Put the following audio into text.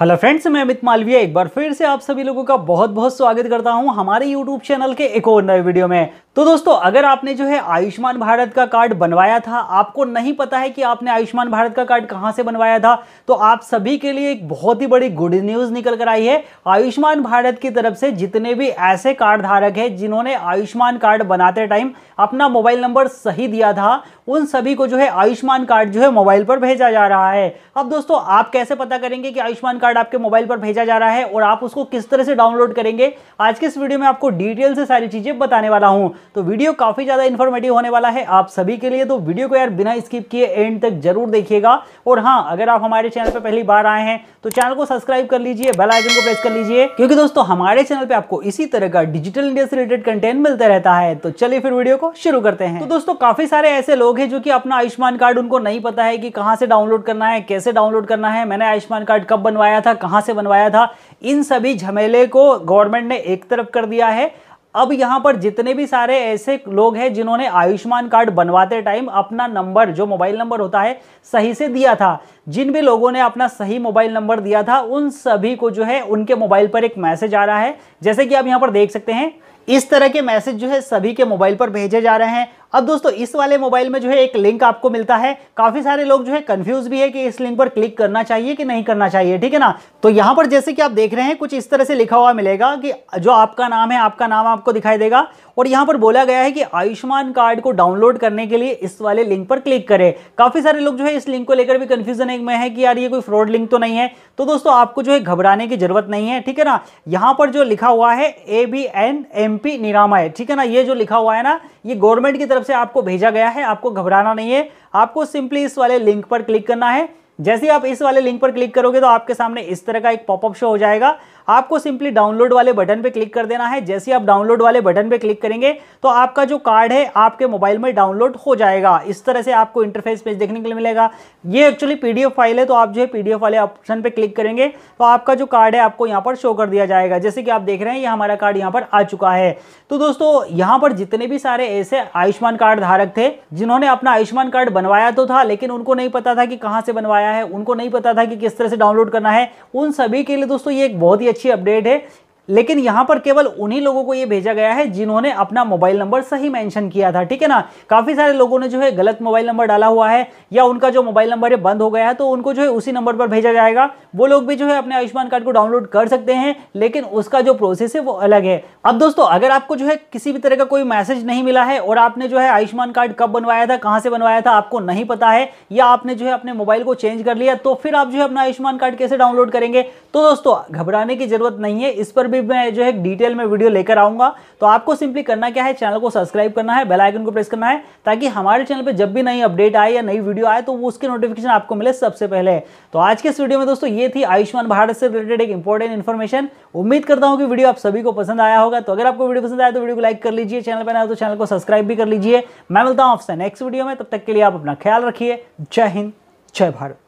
hello friends मैं अमित मालवीय एक बार फिर से आप सभी लोगों का बहुत बहुत स्वागत करता हूं हमारे यूट्यूब चैनल के एक और नए वीडियो में तो दोस्तों अगर आपने जो है आयुष्मान भारत का कार्ड बनवाया था आपको नहीं पता है कि आपने आयुष्मान भारत का कार्ड कहां से बनवाया था तो आप सभी के लिए एक बहुत ही बड़ी गुड न्यूज़ निकल कर आई है आयुष्मान भारत की तरफ से जितने भी ऐसे कार्ड धारक हैं जिन्होंने आयुष्मान कार्ड बनाते टाइम अपना मोबाइल नंबर सही दिया था उन सभी को जो है आयुष्मान कार्ड जो है मोबाइल पर भेजा जा रहा है अब दोस्तों आप कैसे पता करेंगे कि आयुष्मान कार्ड आपके मोबाइल पर भेजा जा रहा है और आप उसको किस तरह से डाउनलोड करेंगे आज के इस वीडियो में आपको डिटेल से सारी चीज़ें बताने वाला हूँ तो वीडियो काफ़ी ज़्यादा इन्फॉर्मेटिव होने वाला है आप सभी के लिए तो वीडियो को यार बिना स्किप किए एंड तक जरूर देखिएगा और हाँ अगर आप हमारे चैनल पर पहली बार आए हैं तो चैनल को सब्सक्राइब कर लीजिए बेल आइकन को प्रेस कर लीजिए क्योंकि दोस्तों हमारे चैनल पर आपको इसी तरह का डिजिटल इंडिया से रिलेटेड कंटेंट मिलता रहता है तो चलिए फिर वीडियो को शुरू करते हैं तो दोस्तों काफ़ी सारे ऐसे लोग हैं जो कि अपना आयुष्मान कार्ड उनको नहीं पता है कि कहाँ से डाउनलोड करना है कैसे डाउनलोड करना है मैंने आयुष्मान कार्ड कब बनवाया था कहाँ से बनवाया था इन सभी झमेले को गवर्नमेंट ने एक तरफ कर दिया है अब यहाँ पर जितने भी सारे ऐसे लोग हैं जिन्होंने आयुष्मान कार्ड बनवाते टाइम अपना नंबर जो मोबाइल नंबर होता है सही से दिया था जिन भी लोगों ने अपना सही मोबाइल नंबर दिया था उन सभी को जो है उनके मोबाइल पर एक मैसेज आ रहा है जैसे कि आप यहाँ पर देख सकते हैं इस तरह के मैसेज जो है सभी के मोबाइल पर भेजे जा रहे हैं अब दोस्तों इस वाले मोबाइल में जो है एक लिंक आपको मिलता है काफी सारे लोग जो है कंफ्यूज भी है कि इस लिंक पर क्लिक करना चाहिए कि नहीं करना चाहिए ठीक है ना तो यहां पर जैसे कि आप देख रहे हैं कुछ इस तरह से लिखा हुआ मिलेगा कि जो आपका नाम है आपका नाम आपको दिखाई देगा और यहां पर बोला गया है कि आयुष्मान कार्ड को डाउनलोड करने के लिए इस वाले लिंक पर क्लिक करें काफी सारे लोग जो है इस लिंक को लेकर भी कंफ्यूजन है सोचने में है कि यार ये कोई फ्रॉड लिंक तो नहीं है तो दोस्तों आपको जो है घबराने की जरूरत नहीं है ठीक है ना यहाँ पर जो लिखा हुआ है A B N M P निरामा है ठीक है ना ये जो लिखा हुआ है ना ये गवर्नमेंट की तरफ से आपको भेजा गया है आपको घबराना नहीं है आपको सिंपली इस वाले लिंक पर क्लिक करना है जैसे आप इस वाले लिंक पर क्लिक करोगे तो आपके सामने इस तरह का एक पॉपअप शो हो जाएगा आपको सिंपली डाउनलोड वाले बटन पे क्लिक कर देना है जैसे आप डाउनलोड वाले बटन पे क्लिक करेंगे तो आपका जो कार्ड है आपके मोबाइल में डाउनलोड हो जाएगा इस तरह से आपको इंटरफेस पेज देखने के लिए मिलेगा ये एक्चुअली पीडीएफ फाइल है तो आप जो है पीडीएफ वाले ऑप्शन पे क्लिक करेंगे तो आपका जो कार्ड है आपको यहाँ पर शो कर दिया जाएगा जैसे कि आप देख रहे हैं ये हमारा कार्ड यहाँ पर आ चुका है तो दोस्तों यहाँ पर जितने भी सारे ऐसे आयुष्मान कार्ड धारक थे जिन्होंने अपना आयुष्मान कार्ड बनवाया तो था लेकिन उनको नहीं पता था कि कहाँ से बनवाया है उनको नहीं पता था कि किस तरह से डाउनलोड करना है उन सभी के लिए दोस्तों ये एक बहुत ही अच्छी अपडेट है लेकिन यहां पर केवल उन्हीं लोगों को यह भेजा गया है जिन्होंने अपना मोबाइल नंबर सही मेंशन किया था ठीक है ना काफी सारे लोगों ने जो है गलत मोबाइल नंबर डाला हुआ है या उनका जो मोबाइल नंबर है बंद हो गया है तो उनको जो है उसी नंबर पर भेजा जाएगा वो लोग भी जो है अपने आयुष्मान कार्ड को डाउनलोड कर सकते हैं लेकिन उसका जो प्रोसेस है वो अलग है अब दोस्तों अगर आपको जो है किसी भी तरह का कोई मैसेज नहीं मिला है और आपने जो है आयुष्मान कार्ड कब बनवाया था कहां से बनवाया था आपको नहीं पता है या आपने जो है अपने मोबाइल को चेंज कर लिया तो फिर आप जो है अपना आयुष्मान कार्ड कैसे डाउनलोड करेंगे तो दोस्तों घबराने की जरूरत नहीं है इस पर भी मैं जो है डिटेल में वीडियो लेकर आऊंगा तो आपको सिंपली करना क्या है चैनल को सब्सक्राइब करना है आइकन को प्रेस करना है ताकि हमारे चैनल पर जब भी नई अपडेट आए या नई वीडियो आए तो उसकी नोटिफिकेशन आपको मिले सबसे पहले तो आज के इस वीडियो में दोस्तों ये थी आयुष्मान भारत से रिलेटेड एक इंपॉर्टेंट इन्फॉर्मेशन उम्मीद करता हूँ कि वीडियो आप सभी को पसंद आया होगा तो अगर आपको वीडियो पसंद आया तो वीडियो को लाइक कर लीजिए चैनल पर आया तो चैनल को सब्सक्राइब भी कर लीजिए मैं मिलता हूँ आपसे नेक्स्ट वीडियो में तब तक के लिए आप अपना ख्याल रखिए जय हिंद जय भारत